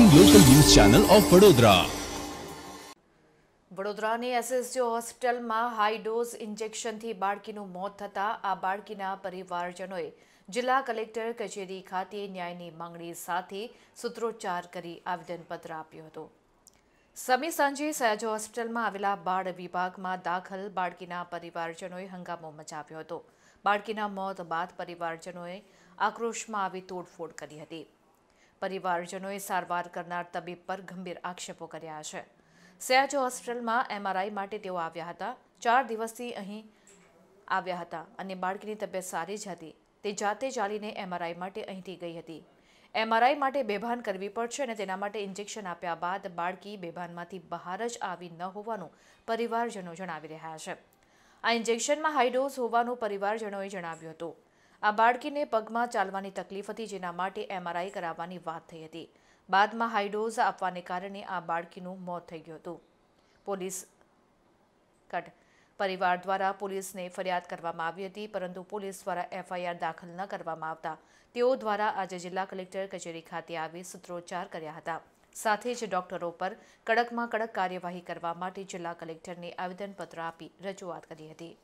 the local news channel of Vadodara વડોદરાની SSG હોસ્પિટલમાં high dose ઇન્જેક્શનથી બાળકીનું મોત થતાં આ બાળકીના પરિવારજનોએ જિલ્લા કલેક્ટર કચેરી ખાતે ન્યાયની માંગણી સાથે સૂત્રોચ્ચાર કરી આવેદનપત્ર આપ્યું હતું સમી સાંજે સયાજ હોસ્પિટલમાં આવેલા બાળ વિભાગમાં દાખલ બાળકીના પરિવારજનોએ હંગામો મચાવ્યો હતો બાળકીના મોત બાદ પરિવારજનોએ આક્રોશમાં આવી તોડફોડ કરી હતી પરિવારજનોએ સારવાર કરનાર તબીબ પર ગંભીર આક્ષેપો કર્યા છે સયાજ હોસ્પિટલમાં એમઆરઆઈ માટે તેઓ આવ્યા હતા ચાર દિવસથી અહીં આવ્યા હતા અને બાળકીની તબિયત સારી જ હતી તે જાતે ચાલીને એમઆરઆઈ માટે અહીંથી ગઈ હતી એમઆરઆઈ માટે બેભાન કરવી પડશે અને તેના માટે ઇન્જેક્શન આપ્યા બાદ બાળકી બેભાનમાંથી બહાર જ આવી ન હોવાનું પરિવારજનો જણાવી રહ્યા છે આ ઇન્જેક્શનમાં હાઈડોઝ હોવાનું પરિવારજનોએ જણાવ્યું હતું આ બાળકીને પગમાં ચાલવાની તકલીફ હતી જેના માટે એમઆરઆઈ કરાવવાની વાત થઈ હતી બાદમાં હાઈડોઝ આપવાને કારણે આ બાળકીનું મોત થઈ ગયું હતું પોલીસ કટ પરિવાર દ્વારા પોલીસને ફરિયાદ કરવામાં આવી હતી પરંતુ પોલીસ દ્વારા એફઆઈઆર દાખલ ન કરવામાં આવતા તેઓ દ્વારા આજે જિલ્લા કલેક્ટર કચેરી ખાતે આવી સૂત્રોચ્ચાર કર્યા હતા સાથે જ ડોક્ટરો પર કડકમાં કડક કાર્યવાહી કરવા માટે જિલ્લા કલેક્ટરને આવેદનપત્ર આપી રજૂઆત કરી હતી